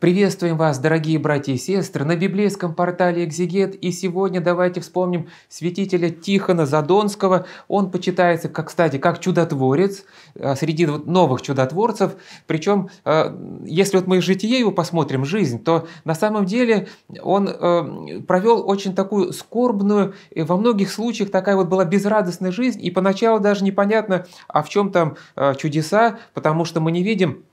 Приветствуем вас, дорогие братья и сестры, на библейском портале «Экзигет». И сегодня давайте вспомним святителя Тихона Задонского. Он почитается, как, кстати, как чудотворец э, среди новых чудотворцев. Причем, э, если вот мы житие его посмотрим, жизнь, то на самом деле он э, провел очень такую скорбную, во многих случаях такая вот была безрадостная жизнь. И поначалу даже непонятно, а в чем там чудеса, потому что мы не видим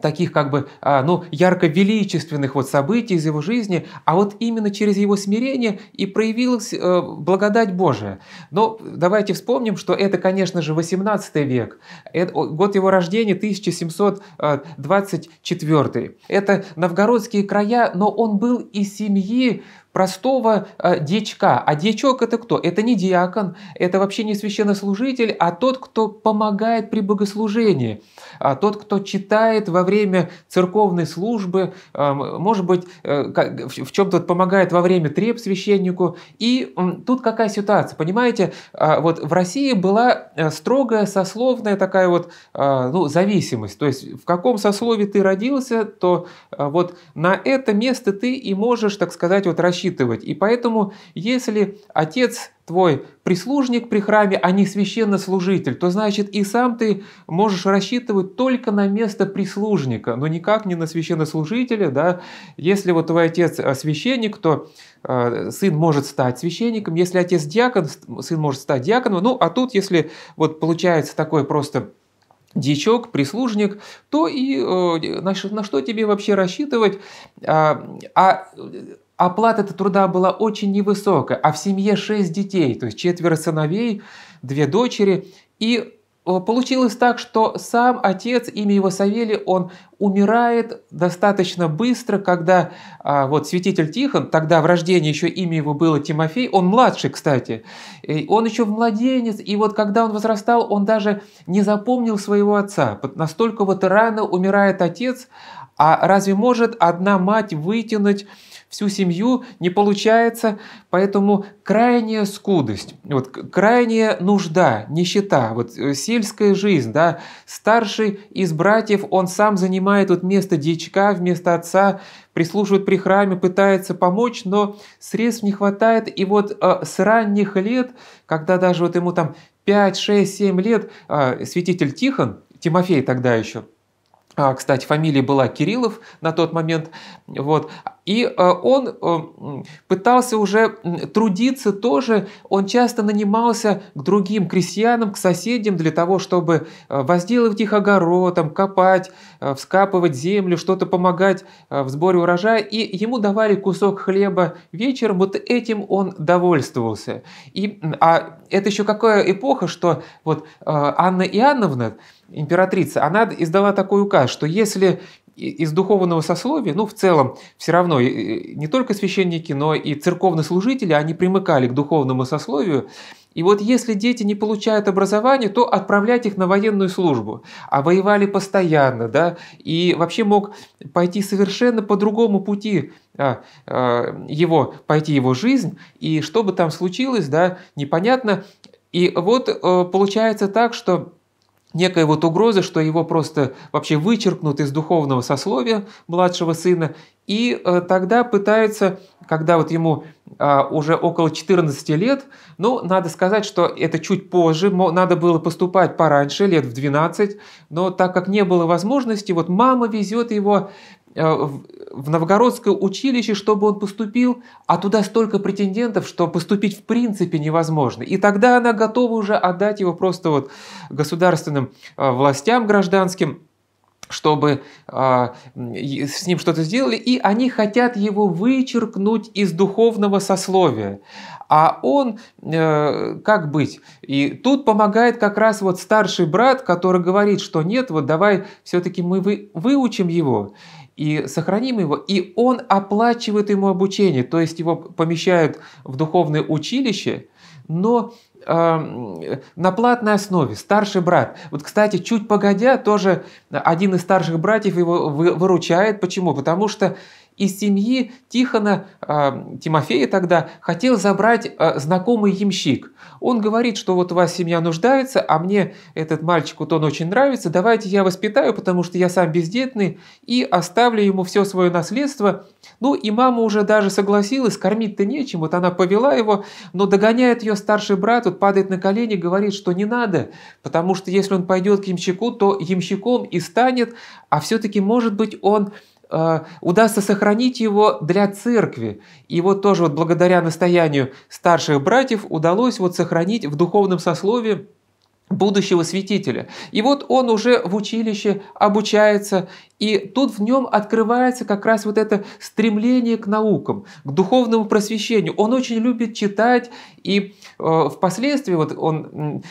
таких как бы, а, ну, ярко-величественных вот событий из его жизни, а вот именно через его смирение и проявилась э, благодать Божия. Но давайте вспомним, что это, конечно же, 18 век, это, год его рождения 1724. Э, это новгородские края, но он был из семьи простого э, дьячка. А дьячок это кто? Это не диакон, это вообще не священнослужитель, а тот, кто помогает при богослужении, а тот, кто читает во время церковной службы, э, может быть, э, как, в, в чем-то помогает во время треп священнику. И э, тут какая ситуация, понимаете? Э, вот в России была э, строгая сословная такая вот э, ну, зависимость, то есть в каком сословии ты родился, то э, вот на это место ты и можешь, так сказать, вот рассчитывать рассчитывать. И поэтому, если отец твой прислужник при храме, а не священнослужитель, то значит и сам ты можешь рассчитывать только на место прислужника, но никак не на священнослужителя. Да? Если вот твой отец э, священник, то э, сын может стать священником, если отец диакон, сын может стать диаконом. Ну а тут, если вот получается такой просто дичок, прислужник, то и э, на, на что тебе вообще рассчитывать? А, а Оплата-то труда была очень невысокая, а в семье шесть детей, то есть четверо сыновей, две дочери. И э, Получилось так, что сам отец, имя его Савелий, он умирает достаточно быстро, когда а, вот святитель Тихон, тогда в рождении еще имя его было Тимофей, он младший, кстати, он еще в младенец, и вот когда он возрастал, он даже не запомнил своего отца, настолько вот рано умирает отец, а разве может одна мать вытянуть всю семью не получается, поэтому крайняя скудость, вот, крайняя нужда, нищета, вот, э, сельская жизнь, да, старший из братьев, он сам занимает вот место дичка, вместо отца, прислушивает при храме, пытается помочь, но средств не хватает, и вот э, с ранних лет, когда даже вот ему там 5, 6, 7 лет, э, святитель Тихон, Тимофей тогда еще, а, кстати, фамилия была Кириллов на тот момент, вот, и э, он э, пытался уже трудиться тоже, он часто нанимался к другим крестьянам, к соседям для того, чтобы э, возделывать их огородом, копать, вскапывать землю, что-то помогать в сборе урожая, и ему давали кусок хлеба вечером, вот этим он довольствовался. И, а это еще какая эпоха, что вот Анна Иоанновна, императрица, она издала такой указ, что если из духовного сословия, ну, в целом, все равно не только священники, но и церковнослужители, они примыкали к духовному сословию. И вот если дети не получают образование, то отправлять их на военную службу. А воевали постоянно, да, и вообще мог пойти совершенно по другому пути а, а, его, пойти его жизнь, и что бы там случилось, да, непонятно. И вот э, получается так, что некой вот угрозы, что его просто вообще вычеркнут из духовного сословия младшего сына. И э, тогда пытается, когда вот ему а, уже около 14 лет, ну, надо сказать, что это чуть позже, надо было поступать пораньше, лет в 12, но так как не было возможности, вот мама везет его Э, в Новгородское училище, чтобы он поступил, а туда столько претендентов, что поступить в принципе невозможно. И тогда она готова уже отдать его просто вот государственным э, властям гражданским, чтобы э, с ним что-то сделали, и они хотят его вычеркнуть из духовного сословия. А он, как быть? И тут помогает как раз вот старший брат, который говорит, что нет, вот давай все-таки мы вы, выучим его и сохраним его, и он оплачивает ему обучение, то есть его помещают в духовное училище, но э, на платной основе, старший брат. Вот, кстати, чуть погодя, тоже один из старших братьев его выручает. Почему? Потому что из семьи Тихона э, Тимофея тогда хотел забрать э, знакомый ямщик. Он говорит, что вот у вас семья нуждается, а мне этот мальчик, вот он очень нравится, давайте я воспитаю, потому что я сам бездетный, и оставлю ему все свое наследство. Ну и мама уже даже согласилась, кормить-то нечем, вот она повела его, но догоняет ее старший брат, вот падает на колени, говорит, что не надо, потому что если он пойдет к ямщику, то ямщиком и станет, а все-таки может быть он Э, удастся сохранить его для церкви. И вот тоже вот благодаря настоянию старших братьев удалось вот сохранить в духовном сословии будущего святителя. И вот он уже в училище обучается и тут в нем открывается как раз вот это стремление к наукам, к духовному просвещению. Он очень любит читать, и э, впоследствии вот он,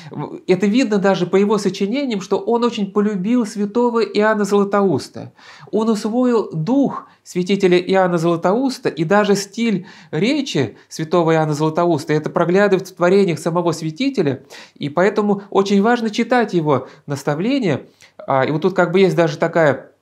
это видно даже по его сочинениям, что он очень полюбил святого Иоанна Златоуста. Он усвоил дух святителя Иоанна Златоуста и даже стиль речи святого Иоанна Златоуста. Это проглядывает в творениях самого святителя, и поэтому очень важно читать его наставления. А, и вот тут как бы есть даже такая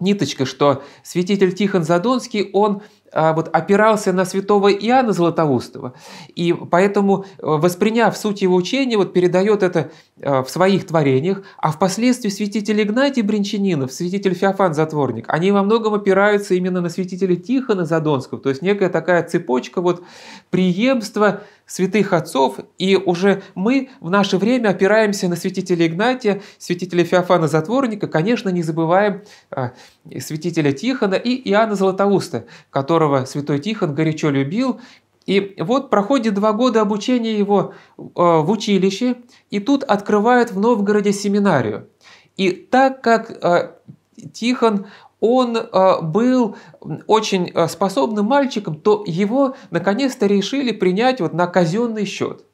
ниточка, что святитель Тихон Задонский, он а, вот опирался на святого Иоанна Златоустова. И поэтому, э, восприняв суть его учения, вот передает это э, в своих творениях, а впоследствии святитель Игнатий Бринчанинов, святитель Феофан Затворник, они во многом опираются именно на святителя Тихона Задонского, то есть некая такая цепочка вот преемства святых отцов, и уже мы в наше время опираемся на святителя Игнатия, святителя Феофана Затворника, конечно, не забываем а, святителя Тихона и Иоанна Златоуста, которого святой Тихон горячо любил, и вот проходит два года обучения его а, в училище, и тут открывают в Новгороде семинарию. И так как а, Тихон он а, был очень а, способным мальчиком, то его наконец-то решили принять вот на казенный счет.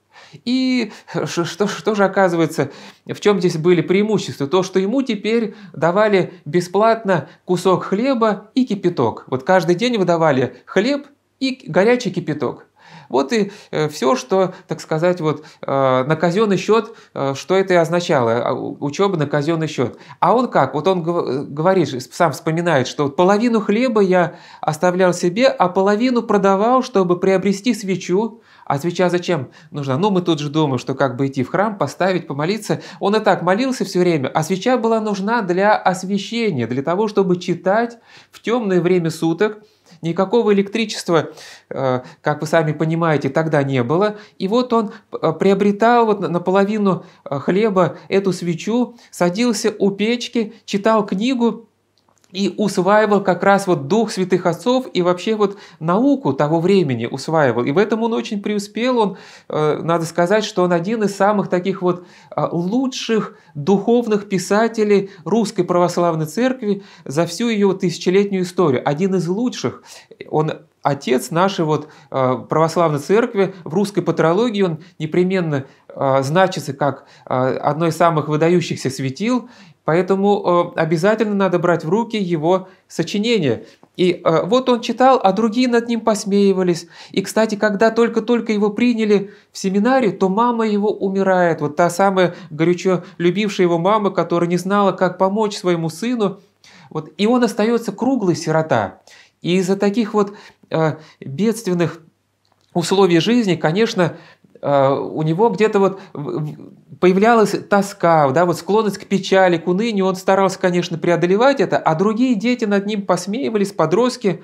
И э, что, что же оказывается, в чем здесь были преимущества? То, что ему теперь давали бесплатно кусок хлеба и кипяток. Вот каждый день выдавали хлеб и горячий кипяток. Вот и э, все, что, так сказать, вот э, на казенный счет, э, что это и означало, а, учеба на казенный счет. А он как? Вот он говорит, сам вспоминает, что половину хлеба я оставлял себе, а половину продавал, чтобы приобрести свечу, а свеча зачем нужна? Ну, мы тут же думаем, что как бы идти в храм, поставить, помолиться. Он и так молился все время, а свеча была нужна для освещения, для того, чтобы читать в темное время суток, Никакого электричества, э, как вы сами понимаете, тогда не было. И вот он э, приобретал вот наполовину э, хлеба эту свечу, садился у печки, читал книгу, и усваивал как раз вот дух святых отцов и вообще вот науку того времени усваивал. И в этом он очень преуспел, он, э, надо сказать, что он один из самых таких вот э, лучших духовных писателей русской православной церкви за всю ее тысячелетнюю историю, один из лучших. Он отец нашей вот э, православной церкви в русской патрологии, он непременно значится как одно из самых выдающихся светил, Поэтому э, обязательно надо брать в руки его сочинение. И э, вот он читал, а другие над ним посмеивались. И, кстати, когда только-только его приняли в семинаре, то мама его умирает. Вот та самая горячо любившая его мама, которая не знала, как помочь своему сыну. Вот. И он остается круглый сирота. И из-за таких вот э, бедственных условий жизни, конечно, Э, у него где-то вот появлялась тоска, да, вот склонность к печали, к унынию, он старался, конечно, преодолевать это, а другие дети над ним посмеивались, подростки,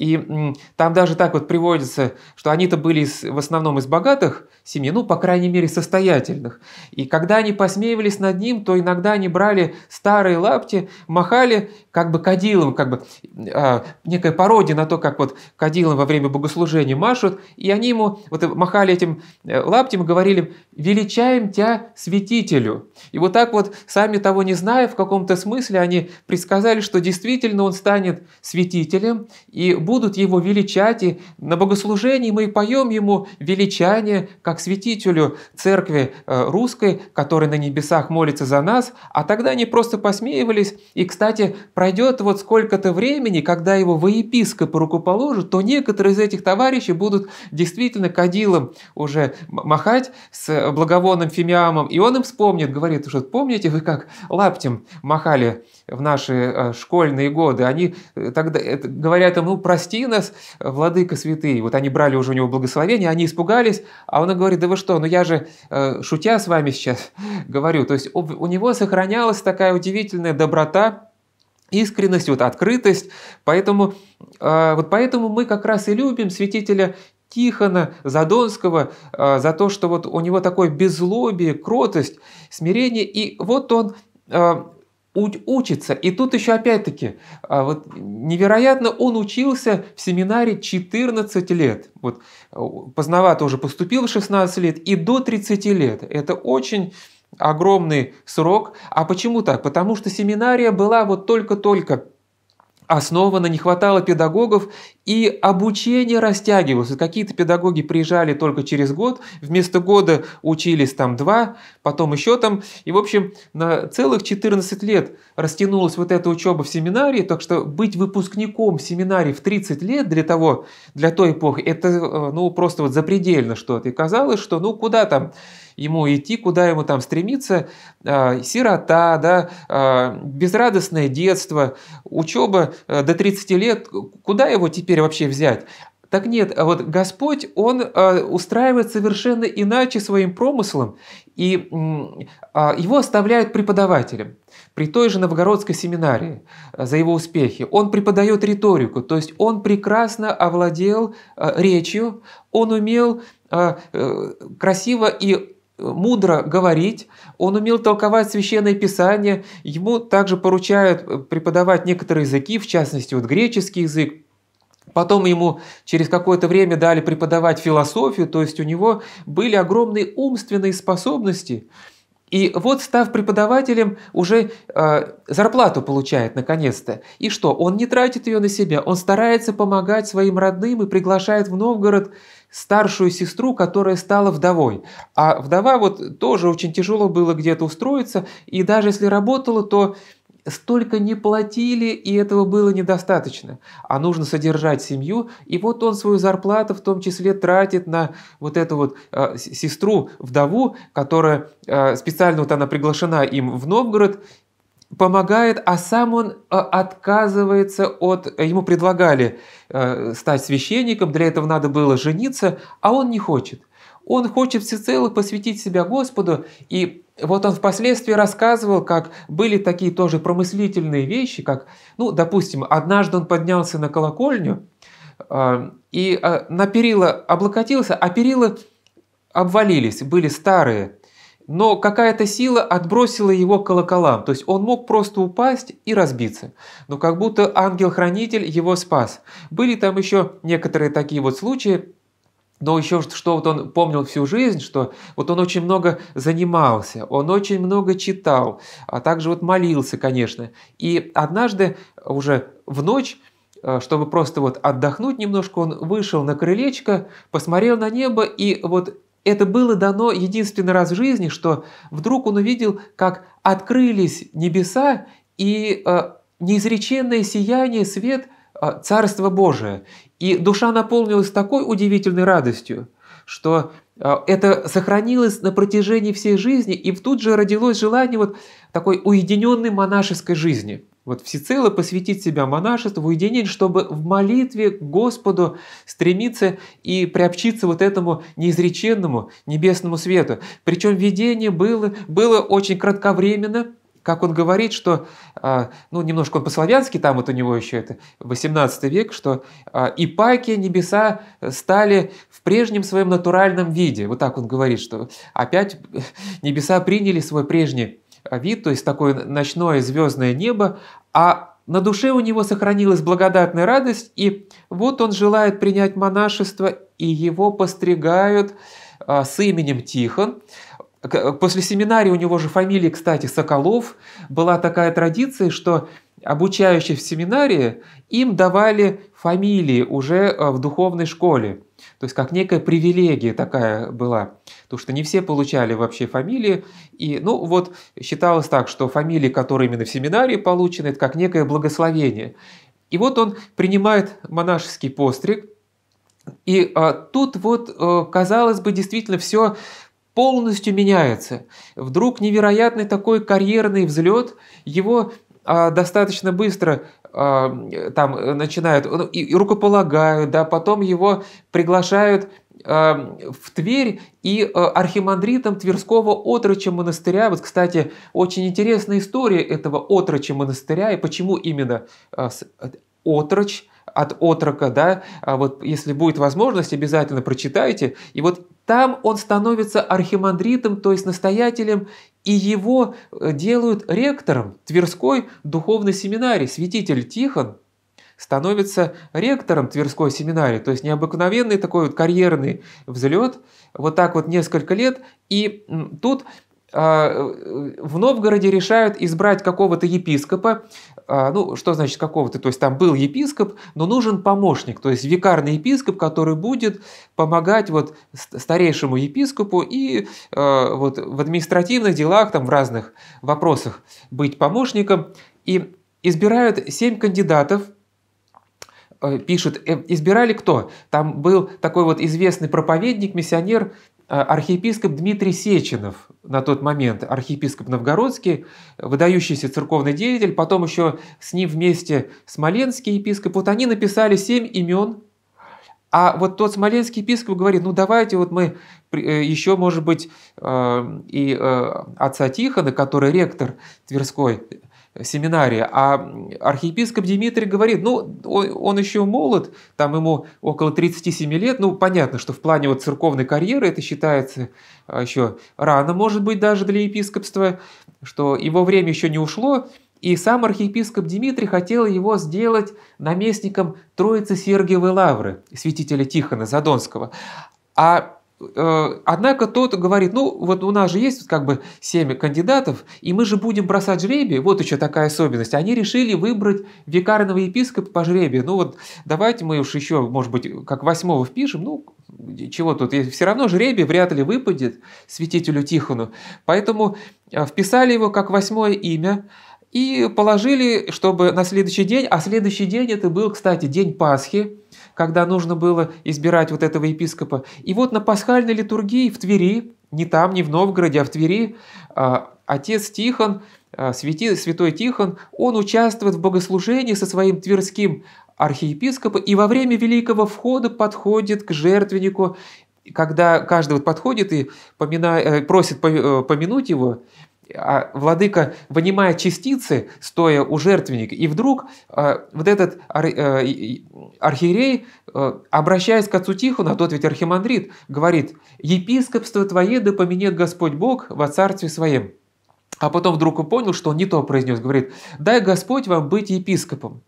и там даже так вот приводится, что они-то были из, в основном из богатых семей, ну, по крайней мере, состоятельных. И когда они посмеивались над ним, то иногда они брали старые лапти, махали как бы кадилом, как бы э, некая пародия на то, как вот кадилом во время богослужения машут, и они ему вот махали этим э, лаптем и говорили «величаем тебя святителю». И вот так вот, сами того не зная, в каком-то смысле они предсказали, что действительно он станет святителем и будут Его величать, и на богослужении мы поем Ему величание, как святителю церкви э, русской, который на небесах молится за нас, а тогда они просто посмеивались. И, кстати, пройдет вот сколько-то времени, когда его во епископы рукоположат, то некоторые из этих товарищей будут действительно кадилом уже махать с благовонным фимиамом, и он им вспомнит, говорит, что помните вы как лаптем махали в наши э, школьные годы, они э, тогда э, говорят ему, ну, прости нас, владыка святый. Вот они брали уже у него благословение, они испугались, а он говорит, да вы что, ну я же, шутя с вами сейчас, говорю. То есть у него сохранялась такая удивительная доброта, искренность, вот открытость. Поэтому, вот поэтому мы как раз и любим святителя Тихона Задонского за то, что вот у него такое беззлобие, кротость, смирение. И вот он учится. И тут еще опять-таки, а, вот невероятно, он учился в семинаре 14 лет. Вот э, поздновато уже поступил 16 лет и до 30 лет. Это очень огромный срок. А почему так? Потому что семинария была вот только-только основано не хватало педагогов, и обучение растягивалось. Какие-то педагоги приезжали только через год, вместо года учились там два, потом еще там. И, в общем, на целых 14 лет растянулась вот эта учеба в семинарии, так что быть выпускником семинарии в 30 лет для того, для той эпохи, это э, ну, просто вот запредельно что-то. И казалось, что ну куда там ему идти, куда ему там стремиться, а, сирота, да, а, безрадостное детство, учеба э, до 30 лет, куда его теперь вообще взять? Так нет, а вот Господь, Он устраивает совершенно иначе своим промыслом, и его оставляют преподавателем при той же новгородской семинарии за его успехи. Он преподает риторику, то есть он прекрасно овладел речью, он умел э, красиво и мудро говорить, он умел толковать священное писание, ему также поручают э, преподавать некоторые языки, в частности вот греческий язык, Потом ему через какое-то время дали преподавать философию, то есть у него были огромные умственные способности. И вот, став преподавателем, уже э, зарплату получает наконец-то. И что? Он не тратит ее на себя, он старается помогать своим родным и приглашает в Новгород старшую сестру, которая стала вдовой. А вдова вот тоже очень тяжело было где-то устроиться, и даже если работала, то столько не платили, и этого было недостаточно. А нужно содержать семью, и вот он свою зарплату в том числе тратит на вот эту вот э, сестру, вдову, которая э, специально вот она приглашена им в Новгород, помогает, а сам он э, отказывается от... Э, ему предлагали э, стать священником, для этого надо было жениться, а он не хочет. Он хочет всецело посвятить себя Господу, и вот он впоследствии рассказывал, как были такие тоже промыслительные вещи, как, ну, допустим, однажды он поднялся на колокольню и на перила облокотился, а перила обвалились, были старые, но какая-то сила отбросила его к колоколам, то есть он мог просто упасть и разбиться, но как будто ангел-хранитель его спас. Были там еще некоторые такие вот случаи, но еще что вот он помнил всю жизнь, что вот он очень много занимался, он очень много читал, а также вот молился, конечно. И однажды уже в ночь э, чтобы просто вот отдохнуть немножко, он вышел на крылечко, посмотрел на небо и вот это было дано единственный раз в жизни, что вдруг он увидел, как открылись небеса и э, неизреченное сияние, свет э, Царства Божия. И душа наполнилась такой удивительной радостью, что э, это сохранилось на протяжении всей жизни, и тут же родилось желание вот такой уединенной монашеской жизни – вот всецело посвятить себя монашеству, уединению, чтобы в молитве к Господу стремиться и приобщиться вот этому неизреченному небесному свету. Причем видение было, было очень кратковременно, как он говорит, что, а, ну, немножко он по-славянски, там вот у него еще это, 18 век, что а, и паки небеса стали в прежнем своем натуральном виде. Вот так он говорит, что опять небеса приняли свой прежний а вид, то есть такое ночное звездное небо, а на душе у него сохранилась благодатная радость, и вот он желает принять монашество, и его постригают а, с именем Тихон. Э, после семинарии у него же фамилия, кстати, Соколов. Была такая традиция, что обучающие в семинарии им давали фамилии уже э, в духовной школе. То есть как некая привилегия такая была. Потому что не все получали вообще фамилии. И, ну вот, считалось так, что фамилии, которые именно в семинарии получены, это как некое благословение. И вот он принимает монашеский постриг, и а, тут вот, а, казалось бы, действительно все полностью меняется. Вдруг невероятный такой карьерный взлет, его а, достаточно быстро а, там э, начинают ну, и, и рукополагают, да, потом его приглашают а, в Тверь и э, архимандритом Тверского отроча монастыря. Вот, кстати, очень интересная история этого отроча монастыря и почему именно а, э, отрочь от отрока, да, а вот если будет возможность, обязательно прочитайте. И вот там он становится архимандритом, то есть настоятелем, и его э, делают ректором Тверской духовной семинарии. Святитель Тихон становится ректором Тверской семинарии, то есть необыкновенный такой вот карьерный взлет, вот так вот несколько лет, и тут а, э, в Новгороде решают избрать какого-то епископа, а, ну, что значит какого-то, то есть там был епископ, но нужен помощник, то есть викарный епископ, который будет помогать вот старейшему епископу и э, вот в административных делах, там в разных вопросах быть помощником. И избирают семь кандидатов, э, пишет, э, избирали кто? Там был такой вот известный проповедник, миссионер а, архиепископ Дмитрий Сеченов на тот момент, архиепископ Новгородский, выдающийся церковный деятель, потом еще с ним вместе смоленский епископ, вот они написали семь имен, а вот тот смоленский епископ говорит, ну давайте вот мы э, еще, может быть, э, и э, отца Тихона, который ректор Тверской, семинарии. А архиепископ Дмитрий говорит, ну, он еще молод, там ему около 37 лет, ну, понятно, что в плане вот церковной карьеры это считается а, еще рано, может быть, даже для епископства, что его время еще не ушло, и сам архиепископ Дмитрий хотел его сделать наместником Троицы Сергиевой Лавры, святителя Тихона Задонского. А Э, однако тот говорит, ну вот у нас же есть как бы семь кандидатов, и мы же будем бросать жребий. Вот еще такая особенность. Они решили выбрать викарного епископа по жребию. Ну вот давайте мы уж еще, может быть, как восьмого впишем. Ну, чего тут? Все равно жребий вряд ли выпадет святителю Тихону. Поэтому э, вписали его как восьмое имя и положили, чтобы на следующий день, а следующий день это был, кстати, день Пасхи, когда нужно было избирать вот этого епископа. И вот на пасхальной литургии в Твери, не там, не в Новгороде, а в Твери, а, отец Тихон, а, святой Тихон, он участвует в богослужении со своим тверским архиепископом и во время Великого Входа подходит к жертвеннику когда каждый вот подходит и помина... Э, просит э, помянуть его, а владыка вынимает частицы, стоя у жертвенника, и вдруг а, вот этот ар, а, архиерей, а, обращаясь к отцу Тихону, а тот ведь архимандрит, говорит, «Епископство твое да поменет Господь Бог во царстве своем». А потом вдруг он понял, что он не то произнес, говорит, «Дай Господь вам быть епископом».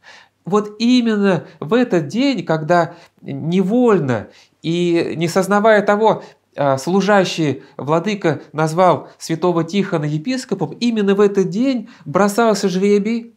Вот именно в этот день, когда невольно и не сознавая того, а, служащий владыка назвал святого Тихона епископом, именно в этот день бросался жребий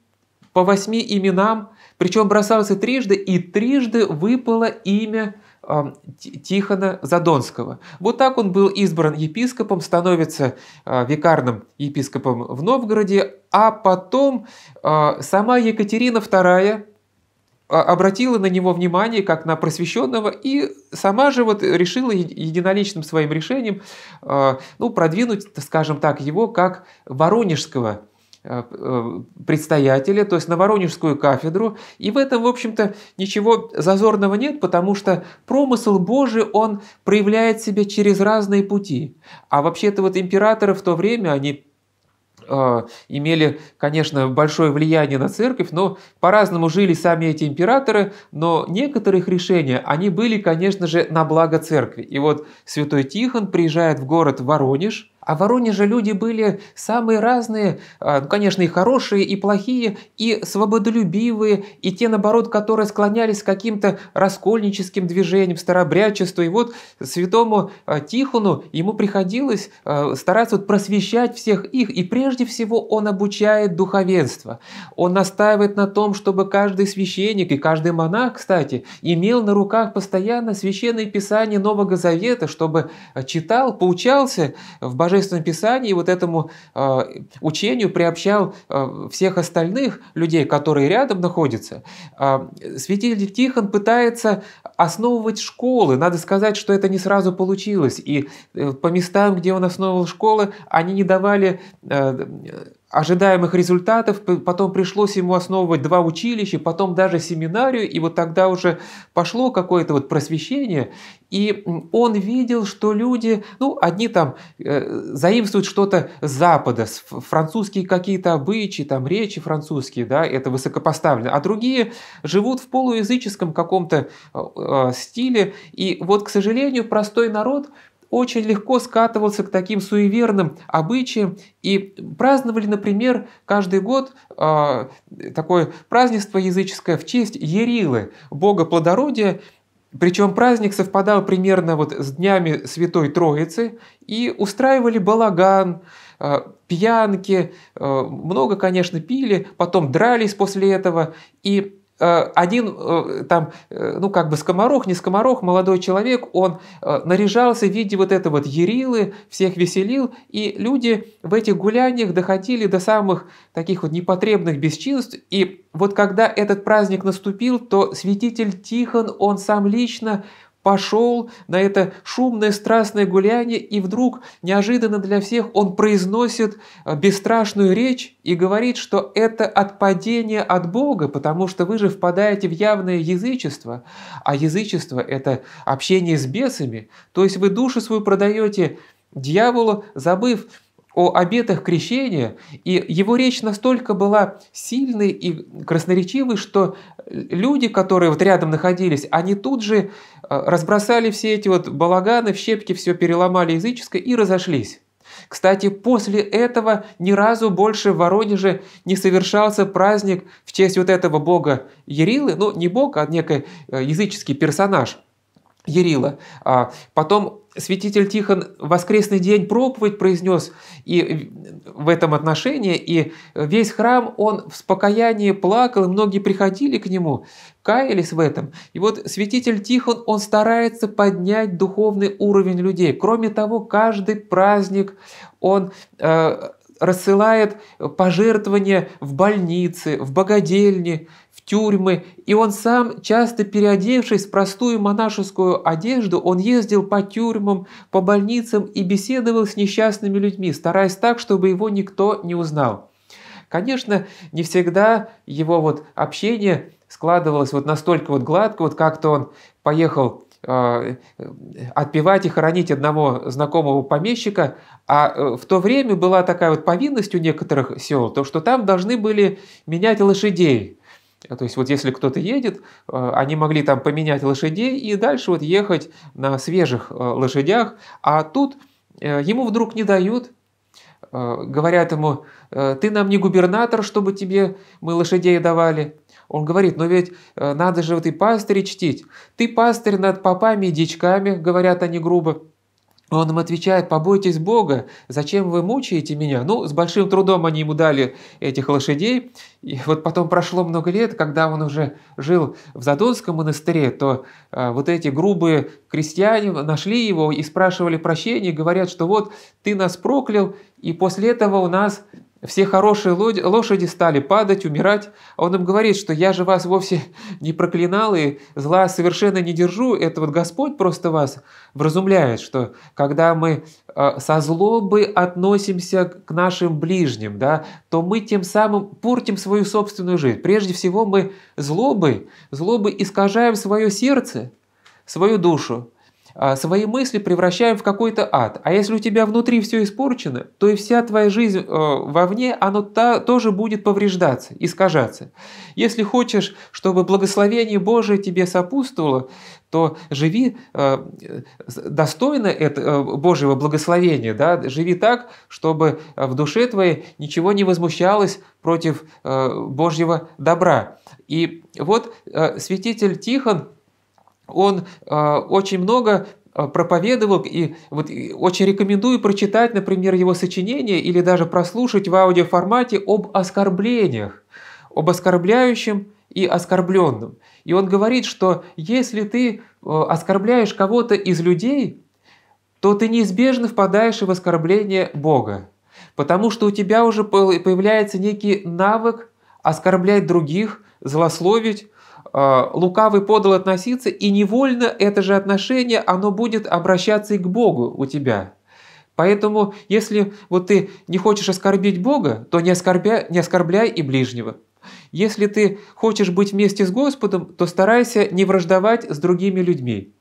по восьми именам, причем бросался трижды, и трижды выпало имя а, Тихона Задонского. Вот так он был избран епископом, становится а, викарным епископом в Новгороде, а потом сама Екатерина II а, обратила на него внимание как на просвещенного и сама же вот решила единоличным своим решением а, ну, продвинуть, скажем так, его как воронежского а, предстоятеля, то есть на Воронежскую кафедру. И в этом, в общем-то, ничего зазорного нет, потому что промысл Божий, он проявляет себя через разные пути. А вообще-то вот императоры в то время, они а, имели, конечно, большое влияние на церковь, но по-разному жили сами эти императоры, но некоторые их решения, они были, конечно же, на благо церкви. И вот святой Тихон приезжает в город Воронеж – а в Воронеже люди были самые разные, а, ну, конечно, и хорошие, и плохие, и свободолюбивые, и те, наоборот, которые склонялись к каким-то раскольническим движениям, старобрячеству. И вот святому а, Тихону ему приходилось а, стараться просвещать всех их. И прежде всего он обучает духовенство. Он настаивает на том, чтобы каждый священник и каждый монах, кстати, имел на руках постоянно священное писание Нового Завета, чтобы читал, поучался в божественном Божественном Писании, вот этому э, учению приобщал э, всех остальных людей, которые рядом находятся. Э, святитель Тихон пытается основывать школы. Надо сказать, что это не сразу получилось. И по местам, где он основывал школы, они не давали ожидаемых результатов, потом пришлось ему основывать два училища, потом даже семинарию, и вот тогда уже пошло какое-то вот просвещение, и он видел, что люди, ну, одни там э, заимствуют что-то с Запада, с французские какие-то обычаи, там речи французские, да, это высокопоставлено, а другие живут в полуязыческом каком-то э, э, стиле, и вот, к сожалению, простой народ – очень легко скатывался к таким суеверным обычаям и праздновали, например, каждый год э, такое празднество языческое в честь Ерилы, бога плодородия, причем праздник совпадал примерно вот с днями Святой Троицы, и устраивали балаган, а, пьянки, а, много, конечно, пили, потом дрались после этого, и Э, один э, там, э, ну как бы скоморох, не скоморох, молодой человек, он наряжался в виде вот этого вот ерилы, всех веселил, и люди в этих гуляниях доходили до самых таких вот непотребных бесчинств, и вот когда этот праздник наступил, то святитель Тихон, он сам лично пошел на это шумное страстное гуляние, и вдруг, неожиданно для всех, он произносит э, бесстрашную речь и говорит, что это отпадение от Бога, потому что вы же впадаете в явное язычество, а язычество – это общение с бесами, то есть вы душу свою продаете дьяволу, забыв о обетах крещения, и его речь настолько была сильной и красноречивой, что э, люди, которые вот рядом находились, они тут же э, разбросали все эти вот балаганы, в щепки все переломали языческое и разошлись. Кстати, после этого ни разу больше в Воронеже не совершался праздник в честь вот этого бога Ярилы, ну не бог, а некий э, языческий персонаж – Ярила. А, потом святитель Тихон воскресный день проповедь произнес и в этом отношении, и весь храм он в спокоянии плакал, и многие приходили к нему, каялись в этом. И вот святитель Тихон, он старается поднять духовный уровень людей. Кроме того, каждый праздник он э, рассылает пожертвования в больницы, в богадельни, тюрьмы, и он сам, часто переодевшись в простую монашескую одежду, он ездил по тюрьмам, по больницам и беседовал с несчастными людьми, стараясь так, чтобы его никто не узнал. Конечно, не всегда его вот общение складывалось вот настолько вот гладко, вот как-то он поехал э, отпевать и хоронить одного знакомого помещика, а э, в то время была такая вот повинность у некоторых сел, то что там должны были менять лошадей. А, то есть вот если кто-то едет, э, они могли там поменять лошадей и дальше вот ехать на свежих э, лошадях, а тут э, ему вдруг не дают, говорят ему, ты нам не губернатор, чтобы тебе мы лошадей давали. Он говорит, но ведь надо же вот и пастырь чтить. Ты пастырь над попами и дичками, говорят они грубо. Он им отвечает, побойтесь Бога, зачем вы мучаете меня? Ну, с большим трудом они ему дали этих лошадей. И вот потом прошло много лет, когда он уже жил в Задонском монастыре, то э, вот эти грубые крестьяне нашли его и спрашивали прощения, говорят, что вот ты нас проклял, и после этого у нас все хорошие лошади стали падать, умирать, а он им говорит, что я же вас вовсе не проклинал и зла совершенно не держу, это вот Господь просто вас вразумляет, что когда мы э, со злобы относимся к нашим ближним, да, то мы тем самым портим свою собственную жизнь. Прежде всего мы злобой, злобой искажаем свое сердце, свою душу, а, свои мысли превращаем в какой-то ад. А если у тебя внутри все испорчено, то и вся твоя жизнь э, вовне, она та, тоже будет повреждаться, искажаться. Если хочешь, чтобы благословение Божие тебе сопутствовало, то живи э, достойно это, э, Божьего благословения, да? живи так, чтобы в душе твоей ничего не возмущалось против э, Божьего добра. И вот э, святитель Тихон он э, очень много э, проповедовал, и вот очень рекомендую прочитать, например, его сочинение или даже прослушать в аудиоформате об оскорблениях, об оскорбляющем и оскорбленном. И он говорит, что если ты э, оскорбляешь кого-то из людей, то ты неизбежно впадаешь в оскорбление Бога, потому что у тебя уже появляется некий навык оскорблять других, злословить, Э, лукавый подал относиться, и невольно это же отношение, оно будет обращаться и к Богу у тебя. Поэтому, если вот ты не хочешь оскорбить Бога, то не оскорбляй, не оскорбляй и ближнего. Если ты хочешь быть вместе с Господом, то старайся не враждовать с другими людьми.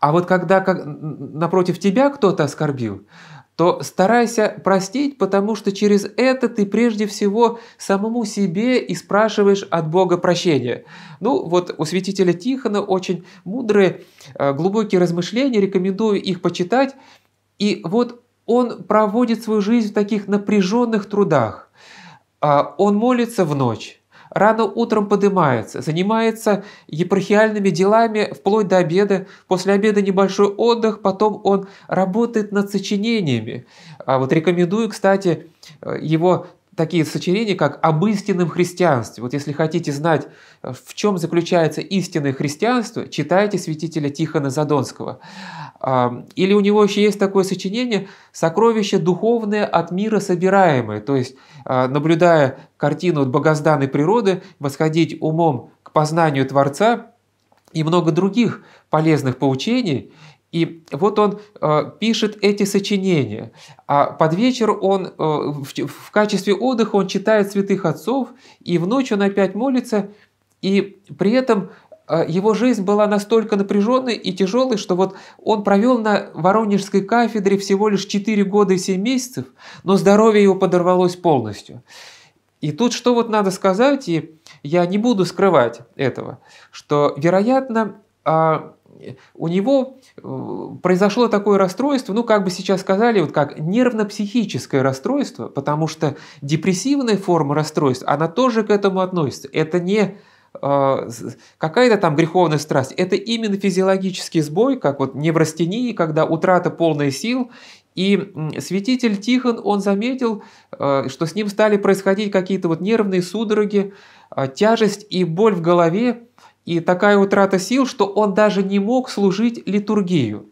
А вот когда как, напротив тебя кто-то оскорбил, то старайся простить, потому что через это ты прежде всего самому себе и спрашиваешь от Бога прощения. Ну вот у святителя Тихона очень мудрые, э, глубокие размышления, рекомендую их почитать. И вот он проводит свою жизнь в таких напряженных трудах. А он молится в ночь, рано утром поднимается, занимается епархиальными делами вплоть до обеда, после обеда небольшой отдых, потом он работает над сочинениями. А вот рекомендую, кстати, э, его такие сочинения, как «Об истинном христианстве». Вот если хотите знать, э, в чем заключается истинное христианство, читайте святителя Тихона Задонского. Или у него еще есть такое сочинение «Сокровища духовные от мира собираемые», то есть, а, наблюдая картину богозданной природы, восходить умом к познанию Творца и много других полезных поучений. И вот он а, пишет эти сочинения, а под вечер он а, в, в качестве отдыха он читает святых отцов, и в ночь он опять молится, и при этом а, его жизнь была настолько напряженной и тяжелой, что вот он провел на Воронежской кафедре всего лишь 4 года и 7 месяцев, но здоровье его подорвалось полностью. И тут что вот надо сказать, и я не буду скрывать этого, что, вероятно, а, у него э, произошло такое расстройство, ну, как бы сейчас сказали, вот как нервно-психическое расстройство, потому что депрессивная форма расстройства, она тоже к этому относится. Это не а, какая-то там греховная страсть. Это именно физиологический сбой, как вот неврастении, когда утрата полной сил. И святитель Тихон, он заметил, а, что с ним стали происходить какие-то вот нервные судороги, а, тяжесть и боль в голове, и такая утрата сил, что он даже не мог служить литургию.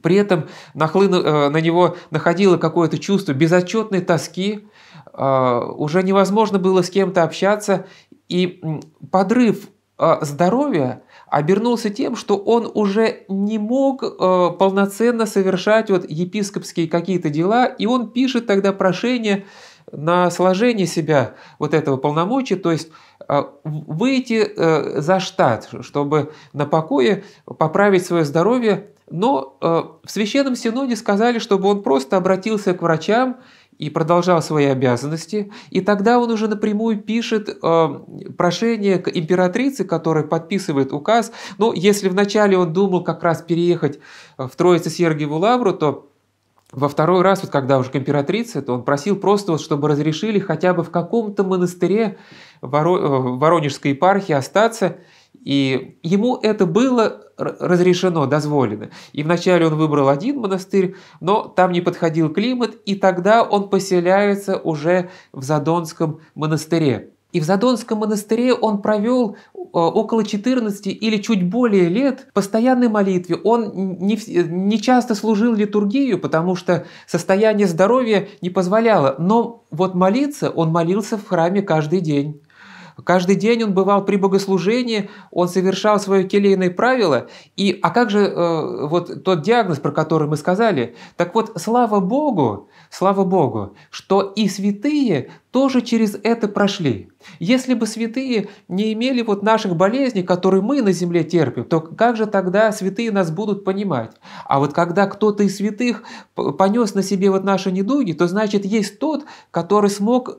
При этом нахлыну, э, на него находило какое-то чувство безотчетной тоски, уже невозможно было с кем-то общаться, и подрыв а, здоровья обернулся тем, что он уже не мог а, полноценно совершать вот епископские какие-то дела, и он пишет тогда прошение на сложение себя вот этого полномочия, то есть а, выйти э, за штат, чтобы на покое поправить свое здоровье, но э, в Священном Синоде сказали, чтобы он просто обратился к врачам, и продолжал свои обязанности. И тогда он уже напрямую пишет э, прошение к императрице, которая подписывает указ. Но если вначале он думал как раз переехать э, в Троице Сергиеву Лавру, то во второй раз, вот когда уже к императрице, то он просил просто, вот, чтобы разрешили хотя бы в каком-то монастыре Воро... Э, Воронежской епархии остаться – и ему это было разрешено, дозволено. И вначале он выбрал один монастырь, но там не подходил климат, и тогда он поселяется уже в Задонском монастыре. И в Задонском монастыре он провел э, около 14 или чуть более лет постоянной молитве. Он не, не часто служил литургию, потому что состояние здоровья не позволяло. Но вот молиться он молился в храме каждый день. Каждый день он бывал при богослужении, он совершал свое келейное правило. И, а как же э, вот тот диагноз, про который мы сказали? Так вот, слава Богу, слава Богу, что и святые тоже через это прошли. Если бы святые не имели вот наших болезней, которые мы на земле терпим, то как же тогда святые нас будут понимать? А вот когда кто-то из святых понес на себе вот наши недуги, то значит есть тот, который смог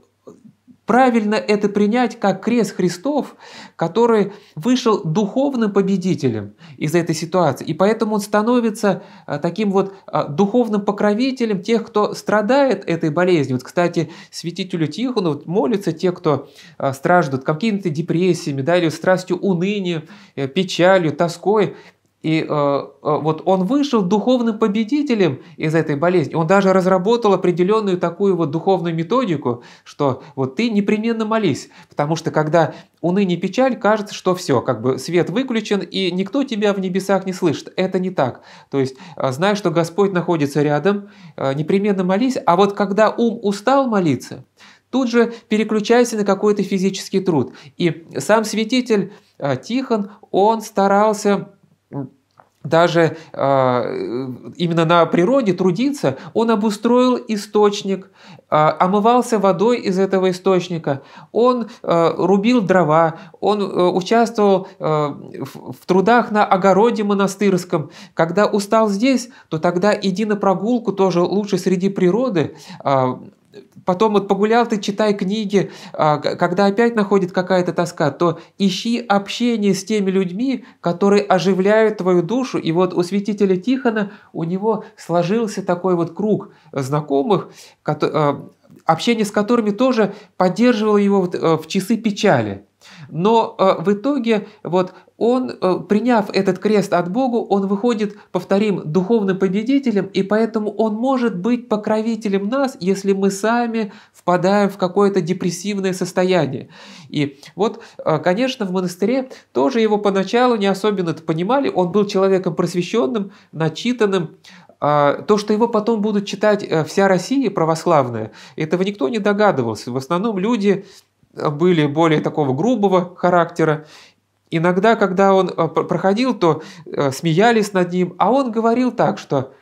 Правильно это принять как крест Христов, который вышел духовным победителем из этой ситуации. И поэтому он становится а, таким вот а, духовным покровителем тех, кто страдает этой болезнью. Вот, кстати, святителю Тихону молятся те, кто а, страждут какими-то депрессиями, да, или страстью уныния, э, печалью, тоской. И э, э, вот он вышел духовным победителем из этой болезни. Он даже разработал определенную такую вот духовную методику, что вот ты непременно молись, потому что когда уныние печаль, кажется, что все, как бы свет выключен, и никто тебя в небесах не слышит. Это не так. То есть, э, знай, что Господь находится рядом, э, непременно молись, а вот когда ум устал молиться, тут же переключайся на какой-то физический труд. И сам святитель Тихон, он старался даже э, именно на природе трудиться, он обустроил источник, э, омывался водой из этого источника, он э, рубил дрова, он э, участвовал э, в, в трудах на огороде монастырском. Когда устал здесь, то тогда иди на прогулку тоже лучше среди природы. Э, Потом вот погулял ты, читай книги, а, когда опять находит какая-то тоска, то ищи общение с теми людьми, которые оживляют твою душу. И вот у святителя Тихона у него сложился такой вот круг знакомых, а, общение с которыми тоже поддерживало его э, в часы печали. Но э, в итоге вот он, э, приняв этот крест от Бога, он выходит, повторим, духовным победителем, и поэтому он может быть покровителем нас, если мы сами впадаем в какое-то депрессивное состояние. И вот, э, конечно, в монастыре тоже его поначалу не особенно это понимали, он был человеком просвещенным, начитанным, а, то, что его потом будут читать вся Россия православная, этого никто не догадывался. В основном люди были более такого грубого характера. Иногда, когда он э, проходил, то э, смеялись над ним, а он говорил так, что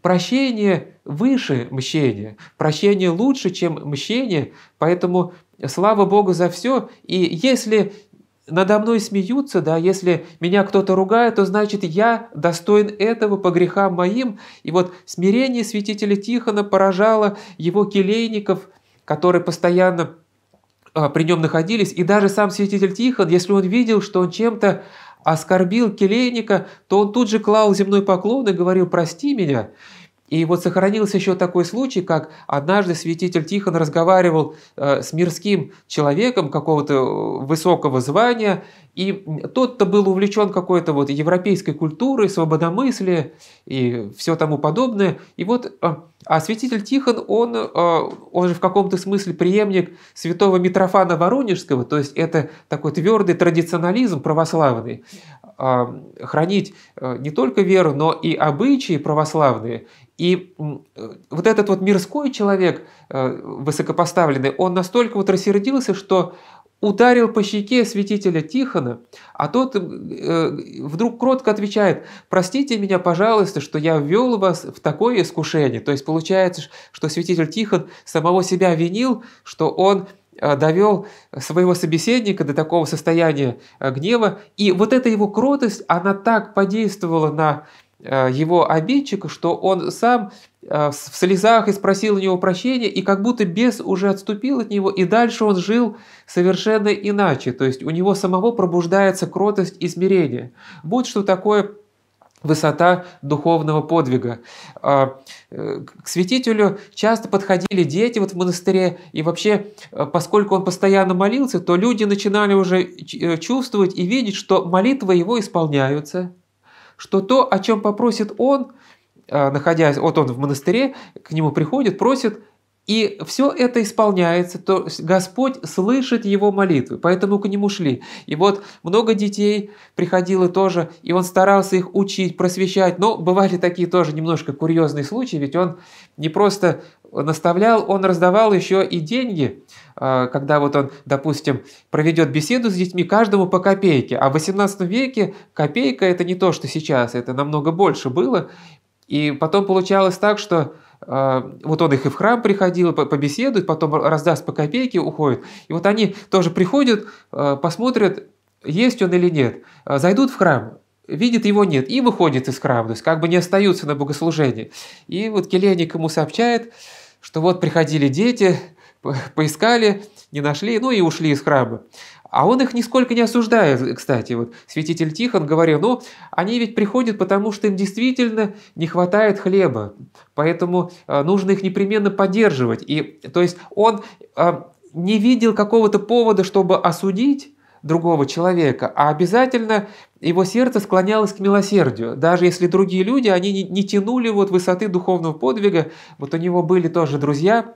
прощение выше мщения, прощение лучше, чем мщение, поэтому слава Богу за все. И если надо мной смеются, да, если меня кто-то ругает, то значит я достоин этого по грехам моим. И вот смирение святителя Тихона поражало его келейников, которые постоянно а, при нем находились, и даже сам святитель Тихон, если он видел, что он чем-то оскорбил келейника, то он тут же клал земной поклон и говорил «прости меня». И вот сохранился еще такой случай, как однажды святитель Тихон разговаривал э, с мирским человеком какого-то э, высокого звания, и тот-то был увлечен какой-то вот европейской культурой, свободомыслием и все тому подобное. И вот, э, а святитель Тихон, он, он же в каком-то смысле преемник святого Митрофана Воронежского, то есть это такой твердый традиционализм православный, хранить не только веру, но и обычаи православные, и э, вот этот вот мирской человек, э, высокопоставленный, он настолько вот рассердился, что ударил по щеке святителя Тихона, а тот э, вдруг кротко отвечает, простите меня, пожалуйста, что я ввел вас в такое искушение. То есть получается, что святитель Тихон самого себя винил, что он довел своего собеседника до такого состояния гнева. И вот эта его кротость, она так подействовала на Э, его обидчика, что он сам э, в слезах и спросил у него прощения, и как будто бес уже отступил от него, и дальше он жил совершенно иначе. То есть у него самого пробуждается кротость и смирение. Вот что такое высота духовного подвига. Э, к святителю часто подходили дети вот в монастыре, и вообще, поскольку он постоянно молился, то люди начинали уже чувствовать и видеть, что молитвы его исполняются, что то, о чем попросит он, э, находясь, вот он в монастыре, к нему приходит, просит, и все это исполняется, то Господь слышит его молитвы, поэтому к нему шли. И вот много детей приходило тоже, и он старался их учить, просвещать. Но бывали такие тоже немножко курьезные случаи, ведь он не просто наставлял, он раздавал еще и деньги, а, когда вот он, допустим, проведет беседу с детьми, каждому по копейке. А в 18 веке копейка – это не то, что сейчас, это намного больше было. И потом получалось так, что а, вот он их и в храм приходил, побеседует, потом раздаст по копейке, уходит. И вот они тоже приходят, а, посмотрят, есть он или нет. Зайдут в храм, видит его нет и выходит из храма, то есть как бы не остаются на богослужении. И вот келейник ему сообщает, что вот приходили дети, поискали, не нашли, ну и ушли из храма. А он их нисколько не осуждает, кстати. Вот святитель Тихон говорил, ну, они ведь приходят, потому что им действительно не хватает хлеба, поэтому а, нужно их непременно поддерживать. И, то есть он а, не видел какого-то повода, чтобы осудить, другого человека, а обязательно его сердце склонялось к милосердию. Даже если другие люди, они не, не тянули вот высоты духовного подвига, вот у него были тоже друзья,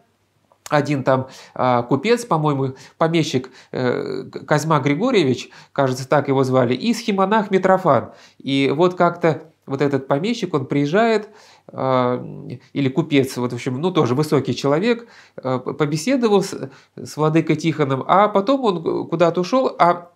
один там э, купец, по-моему, помещик э, Козьма Григорьевич, кажется, так его звали, и схимонах Митрофан. И вот как-то вот этот помещик, он приезжает, э, а, или купец, вот, в общем, ну, тоже высокий человек, а, побеседовал с, с владыкой Тихоном, а потом он куда-то ушел, а,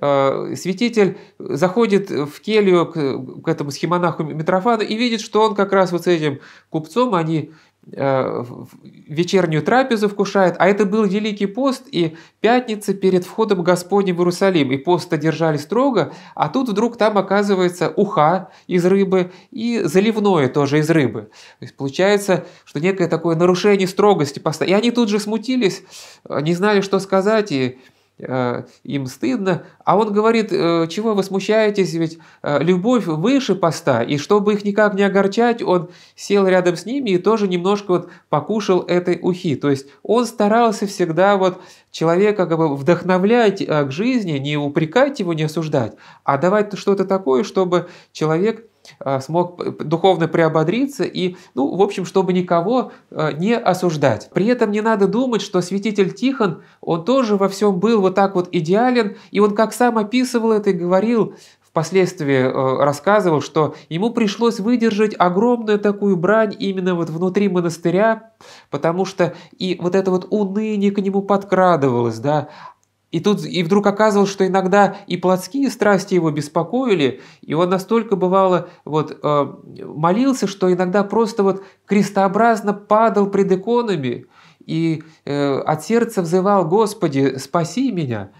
а святитель заходит в келью к, этому схемонаху Митрофану и видит, что он как раз вот с этим купцом, они Э, вечернюю трапезу вкушает, а это был Великий пост и пятница перед входом Господним в Иерусалим, и поста держали строго, а тут вдруг там оказывается уха из рыбы и заливное тоже из рыбы. То есть получается, что некое такое нарушение строгости поста. И они тут же смутились, э, не знали, что сказать, и Э, им стыдно. А он говорит, э, чего вы смущаетесь, ведь э, любовь выше поста. И чтобы их никак не огорчать, он сел рядом с ними и тоже немножко вот покушал этой ухи. То есть он старался всегда вот человека как бы вдохновлять к жизни, не упрекать его, не осуждать, а давать что-то такое, чтобы человек Э, смог духовно приободриться и, ну, в общем, чтобы никого э, не осуждать. При этом не надо думать, что святитель Тихон, он тоже во всем был вот так вот идеален, и он как сам описывал это и говорил, впоследствии э, рассказывал, что ему пришлось выдержать огромную такую брань именно вот внутри монастыря, потому что и вот это вот уныние к нему подкрадывалось, да, и тут и вдруг оказывалось, что иногда и плотские страсти его беспокоили, и он настолько бывало вот э, молился, что иногда просто вот крестообразно падал пред иконами и э, от сердца взывал «Господи, спаси меня».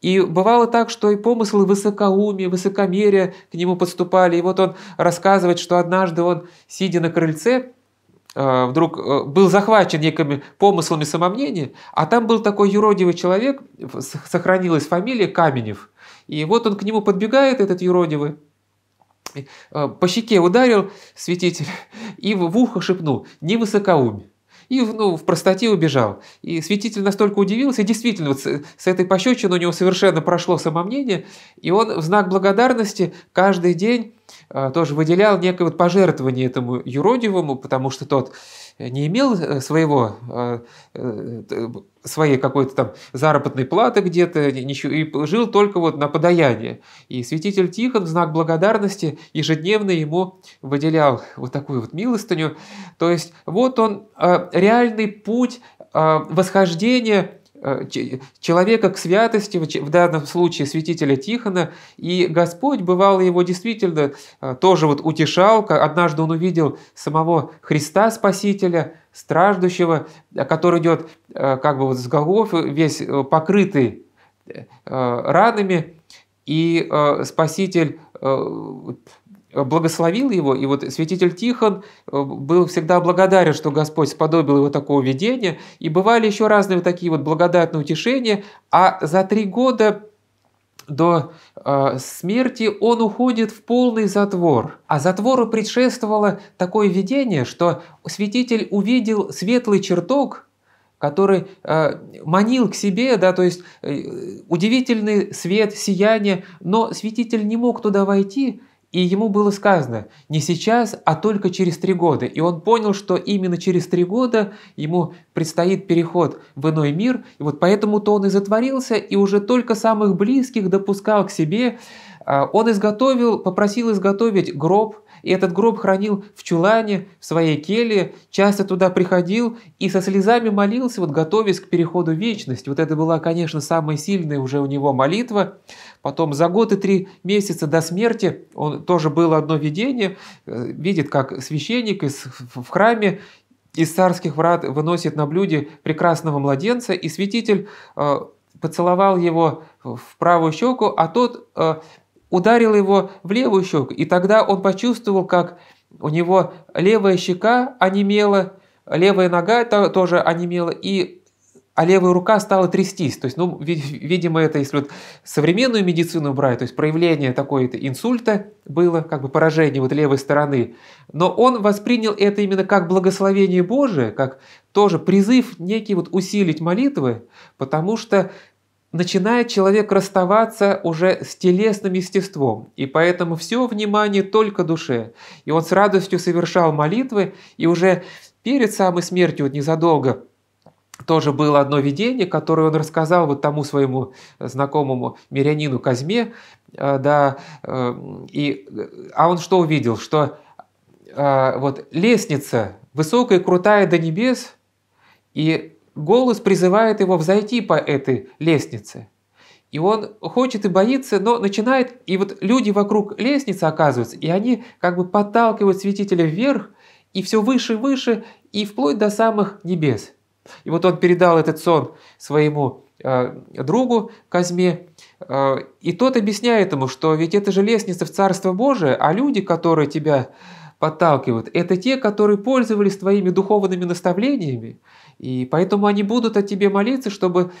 И бывало так, что и помыслы высокоумия, высокомерия к нему подступали. И вот он рассказывает, что однажды он, сидя на крыльце, Э, вдруг э, был захвачен некими помыслами самомнения, а там был такой юродивый человек, сохранилась фамилия Каменев. И вот он к нему подбегает, этот юродивый, э, по щеке ударил святитель и в ухо шепнул «Не высокоумь, и ну, в простоте убежал. И святитель настолько удивился, действительно, вот с, с этой пощечиной у него совершенно прошло самомнение, и он в знак благодарности каждый день Э, тоже выделял некое вот пожертвование этому юродивому, потому что тот не имел э, своего, э, своей какой-то там заработной платы где-то, ничего, и жил только вот на подаяние. И святитель Тихон в знак благодарности ежедневно ему выделял вот такую вот милостыню. То есть вот он реальный путь восхождения Э, человека к святости, в данном случае святителя Тихона, и Господь, бывало, его действительно э, тоже вот утешал, однажды он увидел самого Христа Спасителя, страждущего, э, который идет как бы вот с голов, весь покрытый ранами, и Спаситель Э, благословил его, и вот святитель Тихон э, был всегда благодарен, что Господь сподобил его такого видения, и бывали еще разные вот такие вот благодатные утешения, а за три года до э, смерти он уходит в полный затвор. А затвору предшествовало такое видение, что святитель увидел светлый чертог, который э, манил к себе, да, то есть э, удивительный свет, сияние, но святитель не мог туда войти, и ему было сказано не сейчас, а только через три года. И он понял, что именно через три года ему предстоит переход в иной мир. И вот поэтому-то он и затворился, и уже только самых близких допускал к себе. А, он изготовил, попросил изготовить гроб и этот гроб хранил в чулане, в своей келье, часто туда приходил и со слезами молился, вот готовясь к переходу в вечность. Вот это была, конечно, самая сильная уже у него молитва. Потом за год и три месяца до смерти он тоже было одно видение, э, видит, как священник из, в храме из царских врат выносит на блюде прекрасного младенца, и святитель э, поцеловал его в правую щеку, а тот э, ударил его в левую щеку, и тогда он почувствовал, как у него левая щека онемела, левая нога тоже онемела, и а левая рука стала трястись. То есть, ну, видимо, это если вот современную медицину брать, то есть проявление такой то инсульта было, как бы поражение вот левой стороны. Но он воспринял это именно как благословение Божие, как тоже призыв некий вот усилить молитвы, потому что начинает человек расставаться уже с телесным естеством, и поэтому все внимание только душе. И он с радостью совершал молитвы, и уже перед самой смертью, вот незадолго, тоже было одно видение, которое он рассказал вот тому своему э, знакомому мирянину Казьме, э, да, э, и, а он что увидел, что вот лестница высокая, крутая до небес, и Голос призывает его взойти по этой лестнице. И он хочет и боится, но начинает, и вот люди вокруг лестницы оказываются, и они как бы подталкивают святителя вверх, и все выше и выше, и вплоть до самых небес. И вот он передал этот сон своему э, другу Казьме, э, и тот объясняет ему, что ведь это же лестница в Царство Божие, а люди, которые тебя подталкивают, это те, которые пользовались твоими духовными наставлениями, и поэтому они будут о тебе молиться, чтобы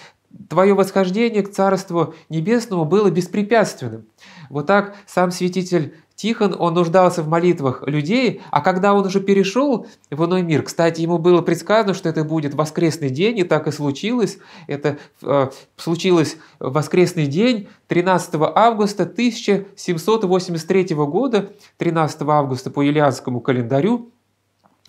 твое восхождение к Царству Небесному было беспрепятственным. Вот так сам святитель Тихон, он нуждался в молитвах людей, а когда он уже перешел в иной мир, кстати, ему было предсказано, что это будет воскресный день, и так и случилось. Это э, случилось воскресный день 13 августа 1783 года, 13 августа по Юлианскому календарю,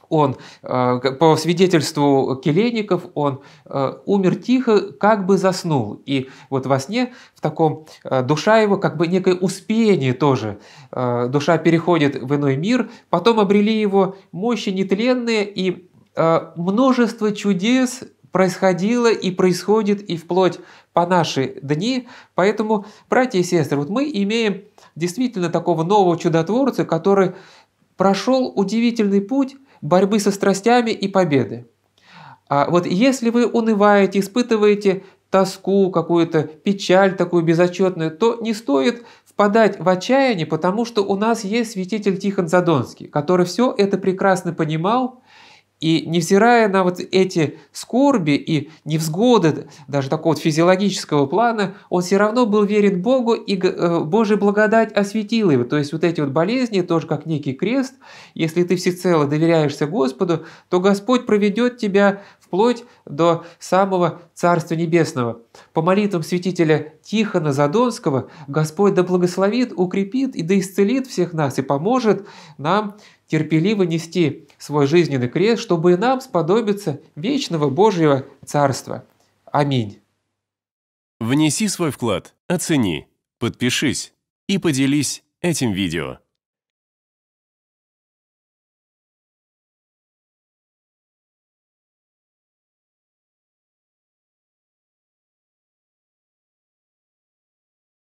он, э, по свидетельству келейников, он э, умер тихо, как бы заснул. И вот во сне в таком э, душа его, как бы некое успение тоже. Душа переходит в иной мир, потом обрели его мощи нетленные, и множество чудес происходило и происходит и вплоть по наши дни. Поэтому, братья и сестры, вот мы имеем действительно такого нового чудотворца, который прошел удивительный путь, борьбы со страстями и победы. А вот если вы унываете, испытываете тоску, какую-то печаль такую безотчетную, то не стоит впадать в отчаяние, потому что у нас есть святитель Тихон Задонский, который все это прекрасно понимал и невзирая на вот эти скорби и невзгоды даже такого вот физиологического плана, он все равно был верен Богу, и э, Божья благодать осветила его. То есть вот эти вот болезни тоже как некий крест. Если ты всецело доверяешься Господу, то Господь проведет тебя вплоть до самого Царства Небесного. По молитвам святителя Тихона Задонского Господь да благословит, укрепит и да исцелит всех нас и поможет нам терпеливо нести свой жизненный крест, чтобы и нам сподобиться вечного Божьего Царства. Аминь. Внеси свой вклад, оцени, подпишись и поделись этим видео.